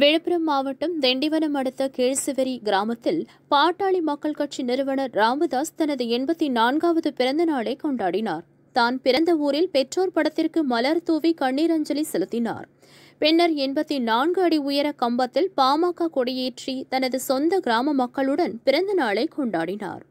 விழுப்புரம் மாவட்டம் திண்டிவனம் அடுத்த கீழ்சிவரி கிராமத்தில் பாட்டாளி மக்கள் கட்சி நிறுவனர் ராமதாஸ் தனது எண்பத்தி நான்காவது பிறந்த நாளை கொண்டாடினார் தான் பிறந்த ஊரில் பெற்றோர் படத்திற்கு மலர் தூவி கண்ணீர் அஞ்சலி செலுத்தினார் பின்னர் எண்பத்தி நான்கு அடி உயர கம்பத்தில் பாமக கொடியேற்றி தனது சொந்த கிராம மக்களுடன் பிறந்த நாளை கொண்டாடினார்